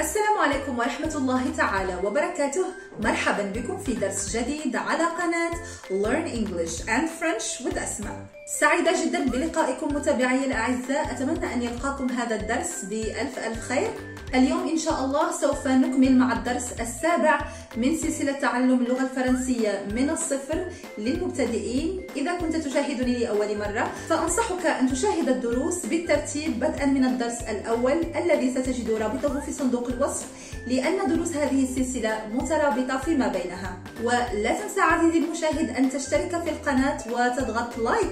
السلام عليكم ورحمة الله تعالى وبركاته مرحبا بكم في درس جديد على قناة Learn English and French with أسماء سعيدة جدا بلقائكم متابعي الأعزاء أتمنى أن يلقاكم هذا الدرس بألف ألف خير اليوم إن شاء الله سوف نكمل مع الدرس السابع من سلسلة تعلم اللغة الفرنسية من الصفر للمبتدئين إذا كنت تشاهدني لأول مرة فأنصحك أن تشاهد الدروس بالترتيب بدءا من الدرس الأول الذي ستجد رابطه في صندوق الوصف لأن دروس هذه السلسلة مترابطة فيما بينها ولا تنسى عزيزي المشاهد أن تشترك في القناة وتضغط لايك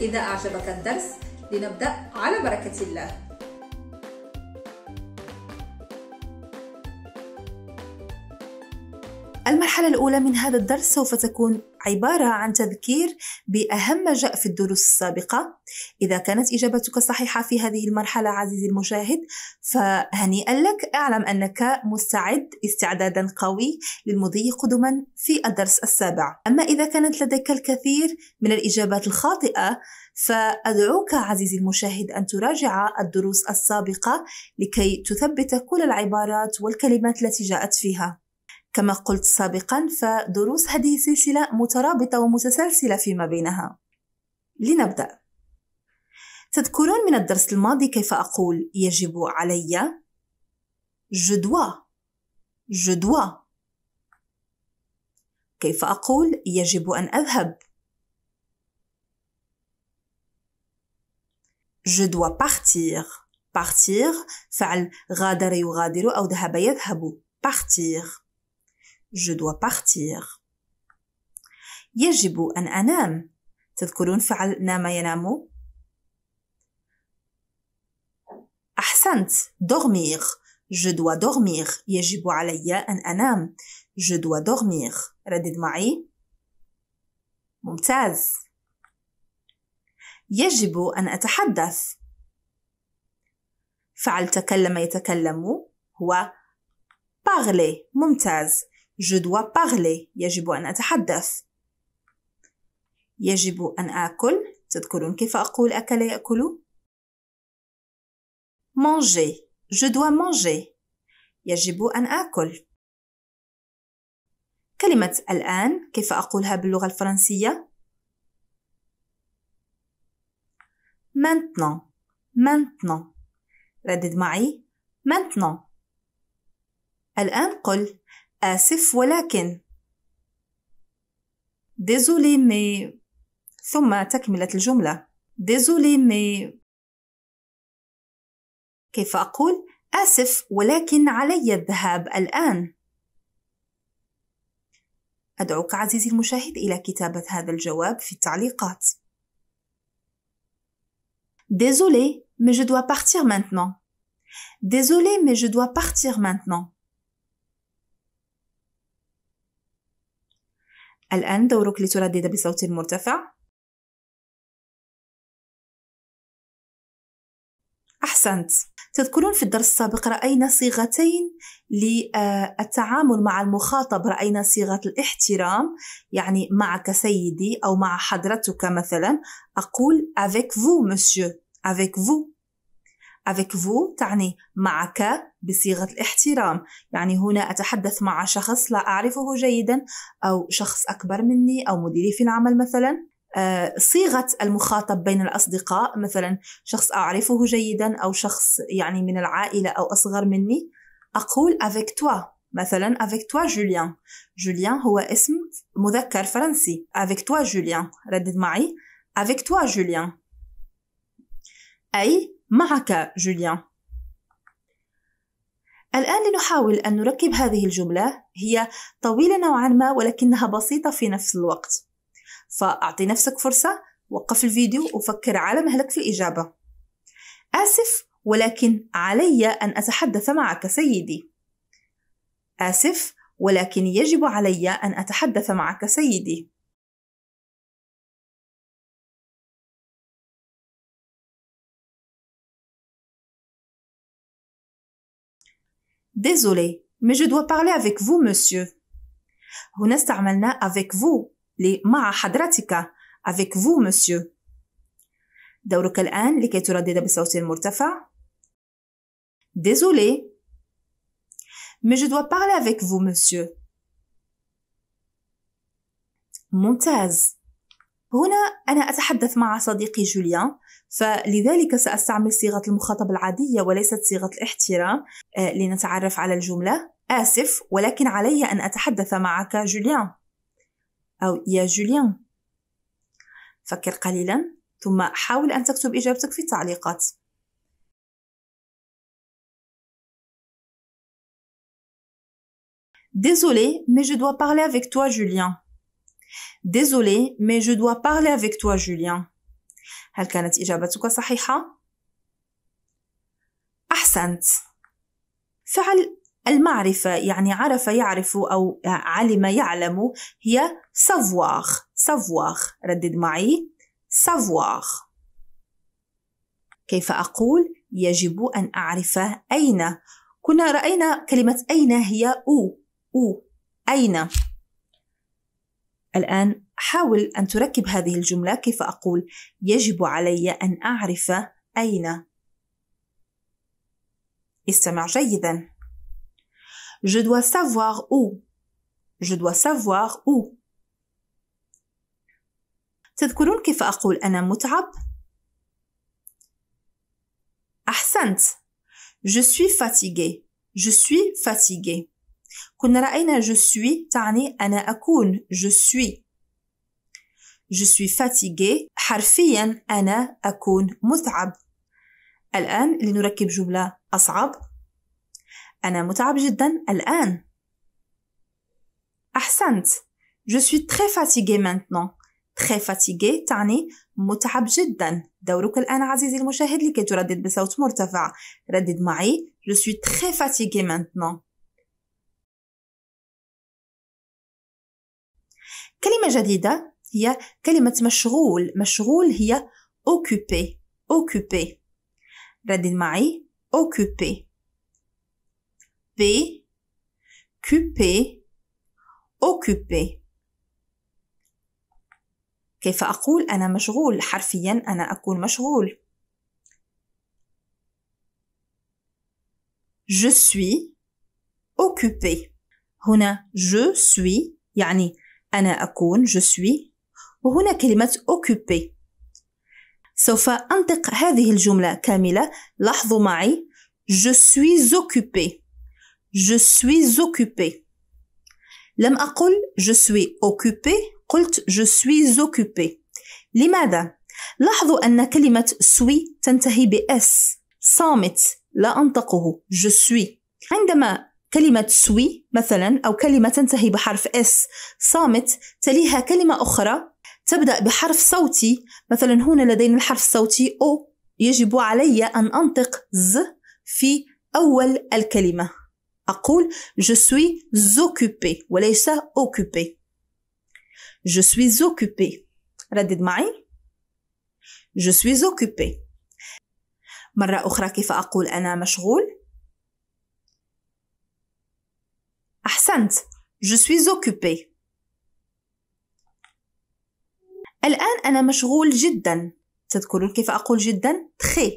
إذا أعجبك الدرس لنبدأ على بركة الله المرحلة الأولى من هذا الدرس سوف تكون عبارة عن تذكير بأهم ما جاء في الدروس السابقة إذا كانت إجابتك صحيحة في هذه المرحلة عزيزي المشاهد فهنيئا لك اعلم أنك مستعد استعدادا قوي للمضي قدما في الدرس السابع أما إذا كانت لديك الكثير من الإجابات الخاطئة فأدعوك عزيزي المشاهد أن تراجع الدروس السابقة لكي تثبت كل العبارات والكلمات التي جاءت فيها كما قلت سابقا فدروس هذه السلسلة مترابطة ومتسلسلة فيما بينها لنبدأ تذكرون من الدرس الماضي كيف أقول يجب علي جدوى جدوى كيف أقول يجب أن أذهب je dois partir partir فعل غادر يغادر أو ذهب يذهب partir Je dois partir. يجب أن أنام. تذكرون فعل نام ينام؟ أحسنت. dormir. Je dois dormir. يجب علي أن أنام. Je dois dormir. ردد معي. ممتاز. يجب أن أتحدث. فعل تكلم يتكلم هو parler. ممتاز. Je dois parler. يجب أن أتحدث. يجب أن آكل. تذكرون كيف أقول أكل يأكل؟ manger. Je dois manger. يجب أن آكل. كلمة الآن كيف أقولها باللغة الفرنسية؟ maintenant maintenant ردد معي maintenant الآن قل آسف ولكن ديزولي مي ثم تكملت الجملة ديزولي مي كيف أقول آسف ولكن علي الذهاب الآن أدعوك عزيزي المشاهد إلى كتابة هذا الجواب في التعليقات Désolé, mais je dois partir maintenant. Désolé, mais je dois partir maintenant. الآن دورك لتردد بصوت مرتفع. أحسنت. تذكرون في الدرس السابق رأينا صيغتين للتعامل مع المخاطب رأينا صيغة الاحترام يعني معك سيدي أو مع حضرتك مثلا أقول avec vous monsieur avec vous avec vous تعني معك بصيغة الاحترام يعني هنا أتحدث مع شخص لا أعرفه جيدا أو شخص أكبر مني أو مديري في العمل مثلا آه، صيغة المخاطب بين الأصدقاء مثلا شخص أعرفه جيدا أو شخص يعني من العائلة أو أصغر مني أقول avec toi مثلا avec toi Julien Julien هو اسم مذكر فرنسي avec toi Julien ردد معي avec toi Julien أي معك جوليان الآن لنحاول أن نركب هذه الجملة هي طويلة نوعا ما ولكنها بسيطة في نفس الوقت فأعطي نفسك فرصة وقف الفيديو وفكر على مهلك في الإجابة آسف ولكن علي أن أتحدث معك سيدي آسف ولكن يجب علي أن أتحدث معك سيدي Désolé, mais je dois parler avec vous, monsieur. هنا استعملنا avec vous les « avec vous monsieur دورك الآن لكي تردد بصوت مرتفع Désolé mais je dois parler avec vous monsieur ممتاز هنا أنا أتحدث مع صديقي جوليان فلذلك سأستعمل صيغة المخاطبة العادية وليست صيغة الاحترام آه، لنتعرف على الجملة آسف ولكن علي أن أتحدث معك جوليان أو يا جوليان فكر قليلا ثم حاول أن تكتب إجابتك في التعليقات Désolé, mais je dois parler avec toi, Julien. Désolé, mais je dois parler avec toi, Julien. هل كانت إجابتك صحيحة؟ أحسنت. فعل المعرفة يعني عرف يعرف أو علم يعلم هي savoir savoir ردد معي savoir كيف أقول يجب أن أعرف أين كنا رأينا كلمة أين هي أو أو أين الآن حاول أن تركب هذه الجملة كيف أقول يجب علي أن أعرف أين استمع جيدا Je dois savoir où Je dois savoir où تذكرون كيف أقول أنا متعب؟ أحسنت Je suis fatigué Je suis fatigué كنا رأينا je suis تعني أنا أكون je suis je suis fatigué حرفيا أنا أكون متعب الآن لنركب جملة أصعب أنا متعب جدا الآن أحسنت Je suis très fatigué maintenant. Très fatigué تعني متعب جدا. دورك الآن عزيزي المشاهد لكي تردد بصوت مرتفع. ردد معي. Je suis très fatigué maintenant. كلمة جديدة هي كلمة مشغول مشغول هي occupé occupé ردد معي occupé P occupé occupé كيف أقول أنا مشغول حرفيا أنا أكون مشغول je suis occupé هنا je suis يعني أنا أكون je suis وهنا كلمة occupé سوف أنطق هذه الجملة كاملة لاحظوا معي je suis occupé je suis occupé لم أقل je suis occupé قلت je suis occupé لماذا؟ لاحظوا أن كلمة سوي تنتهي بإس صامت لا أنطقه je suis عندما كلمة سوي مثلا أو كلمة تنتهي بحرف اس صامت تليها كلمة أخرى تبدأ بحرف صوتي مثلا هنا لدينا الحرف الصوتي أو يجب علي أن أنطق ز في أول الكلمة أقول je suis occupé وليس occupé je suis occupé ردد معي je suis occupé مرة أخرى كيف أقول أنا مشغول أحسنت Je suis occupé. الآن أنا مشغول جدا تذكرون كيف أقول جدا très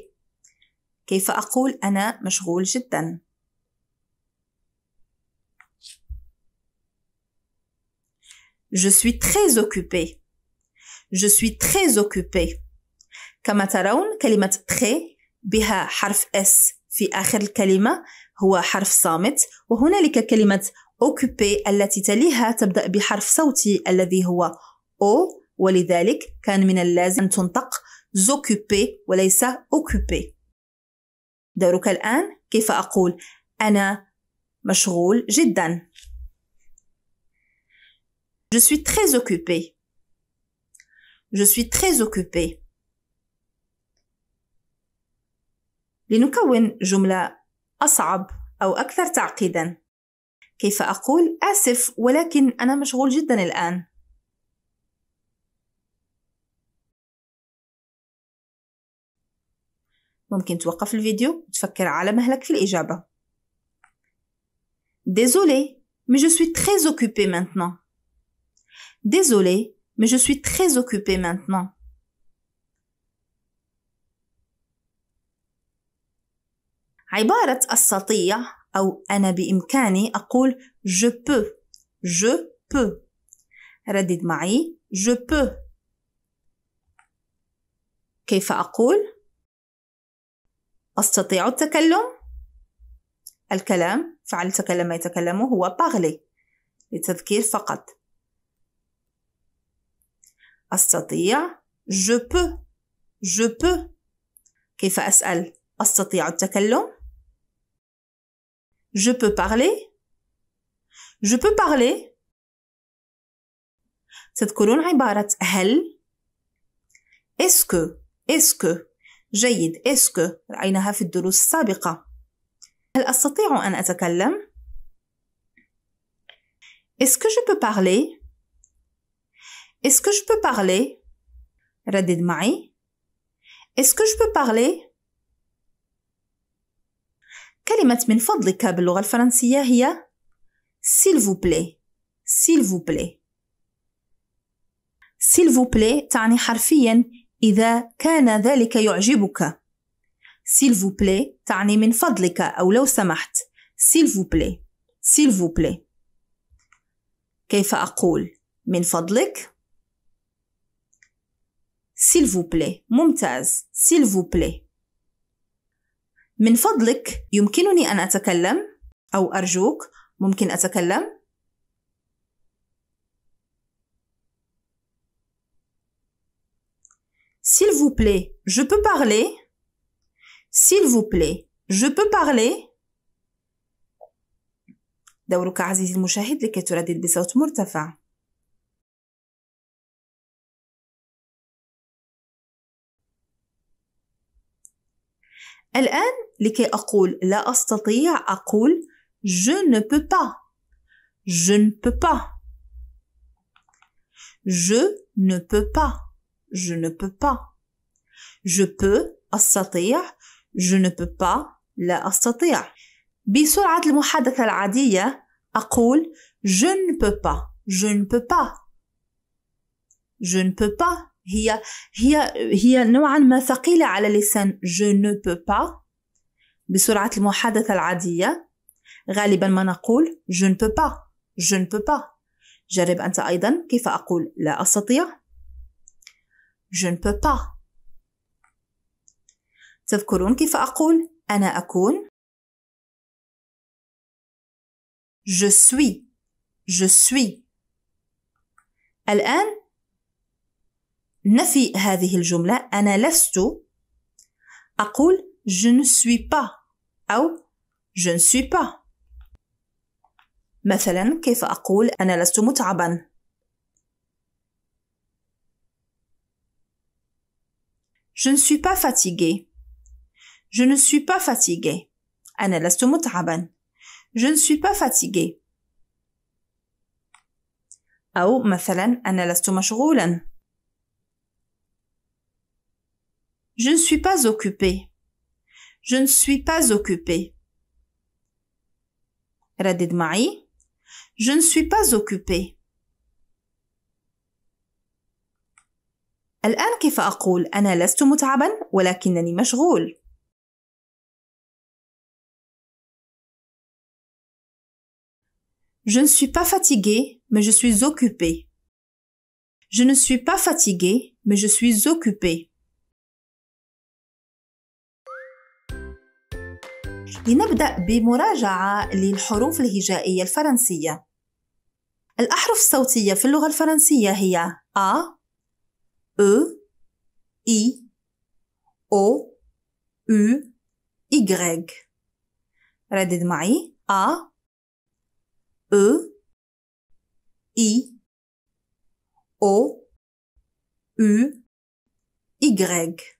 كيف أقول أنا مشغول جدا Je suis très occupé. Je suis très occupé. كما ترون كلمة très بها حرف S في آخر الكلمة هو حرف صامت وهنالك كلمة أوكوبي التي تليها تبدأ بحرف صوتي الذي هو أو ولذلك كان من اللازم أن تنطق زوكوبي وليس أوكوبي دورك الآن كيف أقول أنا مشغول جدا Je suis très occupé. Je suis très occupé. لنكون جملة أصعب أو أكثر تعقيدا كيف أقول آسف ولكن أنا مشغول جدا الآن ممكن توقف الفيديو وتفكر على مهلك في الإجابة Désolé, mais je suis très occupé maintenant. Désolé, mais je suis très occupé maintenant. عبارة السطية أو أنا بإمكاني أقول je peux je peux ردد معي je peux كيف أقول أستطيع التكلم الكلام فعل تكلم يتكلم هو parler لتذكير فقط أستطيع je peux je peux كيف أسأل أستطيع التكلم Je peux parler Je peux parler تذكرون عبارة هل هل؟ que؟ Est-ce Est-ce que؟ جيد Est-ce que؟ رأيناها في الدروس السابقة هل أستطيع أن أتكلم؟ Est-ce que je peux parler? Est-ce que je peux parler? ردد معي. Est-ce que je peux parler? كلمة من فضلك باللغة الفرنسية هي سيل فو بلي سيل فو بلي سيل فو بلي تعني حرفيا إذا كان ذلك يعجبك سيل فو بلي تعني من فضلك أو لو سمحت سيل فو بلي سيل فو بلي كيف أقول من فضلك سيل فو بلي ممتاز سيل فو بلي من فضلك يمكنني أن أتكلم أو أرجوك ممكن أتكلم S'il vous plaît, je peux parler. S'il vous plaît, je peux parler. دورك عزيزي المشاهد لكي تردد بصوت مرتفع. الآن لكي أقول لا أستطيع أقول je ne peux pas je ne peux pas je ne peux pas je ne peux pas je peux أستطيع je ne peux pas لا أستطيع بسرعة المحادثة العادية أقول je ne peux pas je ne peux pas je ne peux pas هي هي هي نوعا ما ثقيلة على لسان جو نو بو با بسرعة المحادثة العادية غالبا ما نقول جو نو بو با جو نو بو با جرب أنت أيضا كيف أقول لا أستطيع جو نو بو با تذكرون كيف أقول أنا أكون Je suis. Je suis. الآن نفي هذه الجملة أنا لست أقول je ne suis pas أو je ne suis pas مثلا كيف أقول أنا لست متعبا Je ne suis pas fatigué. Je ne suis pas fatigué. أنا لست متعبا. Je ne suis pas fatigué. أو مثلا أنا لست مشغولا. Je ne suis pas occupé. Je ne suis pas occupé. ردد Je ne suis pas occupé. الآن كيف أقول أنا لست متعبا ولكنني مشغول؟ Je ne suis pas fatigué, mais je suis occupé. Je ne suis pas fatigué, mais je suis occupé. لنبدأ بمراجعة للحروف الهجائية الفرنسية الأحرف الصوتية في اللغة الفرنسية هي أ او إي أو أو إيغريغ ردد معي أ أ I O U Y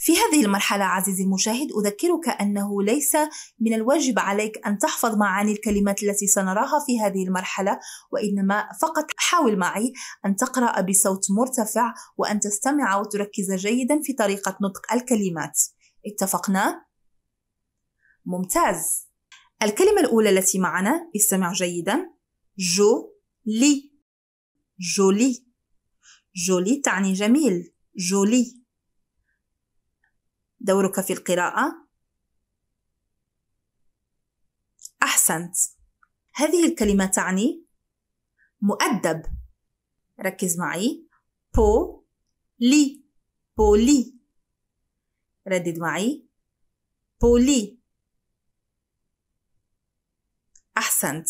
في هذه المرحلة عزيزي المشاهد أذكرك أنه ليس من الواجب عليك أن تحفظ معاني الكلمات التي سنراها في هذه المرحلة وإنما فقط حاول معي أن تقرأ بصوت مرتفع وأن تستمع وتركز جيدا في طريقة نطق الكلمات اتفقنا؟ ممتاز الكلمة الأولى التي معنا استمع جيدا جو لي جولي جولي تعني جميل جولي دورك في القراءة أحسنت هذه الكلمة تعني مؤدب ركز معي بو لي لي، ردد معي لي، أحسنت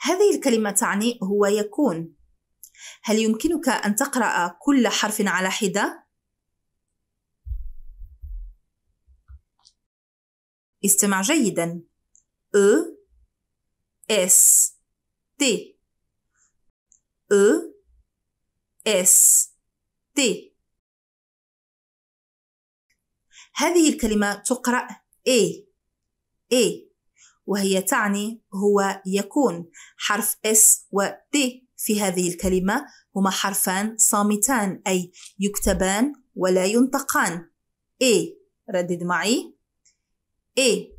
هذه الكلمة تعني هو يكون هل يمكنك أن تقرأ كل حرف على حدة؟ استمع جيدا أ إس تي أ إس تي هذه الكلمة تقرأ A A وهي تعني هو يكون حرف S و T في هذه الكلمة هما حرفان صامتان أي يكتبان ولا ينطقان A ردد معي اي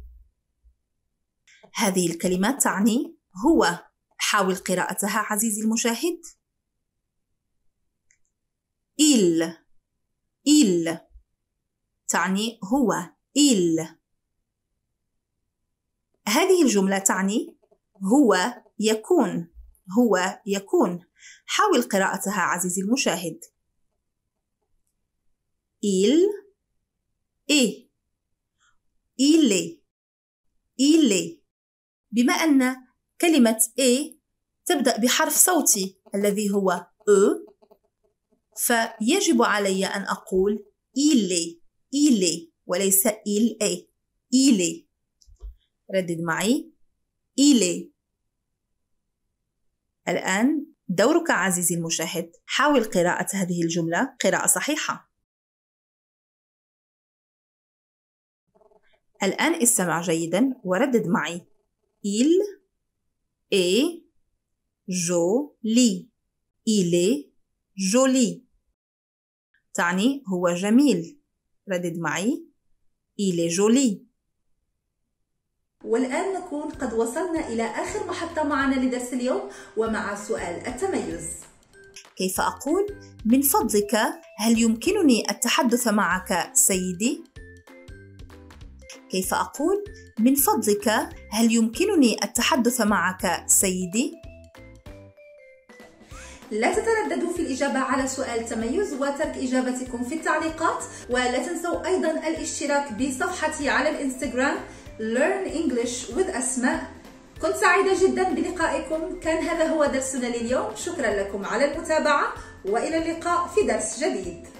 هذه الكلمة تعني هو حاول قراءتها عزيزي المشاهد إل إل تعني هو إل هذه الجملة تعني هو يكون هو يكون حاول قراءتها عزيزي المشاهد إل إيه إيلي إيلي بما أن كلمة إي تبدأ بحرف صوتي الذي هو أ فيجب علي أن أقول إيلي إيلي وليس إيل إي إيلي ردد معي إيلي الآن دورك عزيزي المشاهد حاول قراءة هذه الجملة قراءة صحيحة الآن استمع جيدا وردد معي il est جو لي est جولي تعني هو جميل ردد معي il جولي والآن نكون قد وصلنا إلى آخر محطة معنا لدرس اليوم ومع سؤال التميز كيف أقول؟ من فضلك هل يمكنني التحدث معك سيدي؟ كيف أقول؟ من فضلك هل يمكنني التحدث معك سيدي؟ لا تترددوا في الإجابة على سؤال تميز وترك إجابتكم في التعليقات ولا تنسوا أيضا الاشتراك بصفحتي على الإنستغرام Learn English with أسماء كنت سعيدة جدا بلقائكم كان هذا هو درسنا لليوم شكرا لكم على المتابعة وإلى اللقاء في درس جديد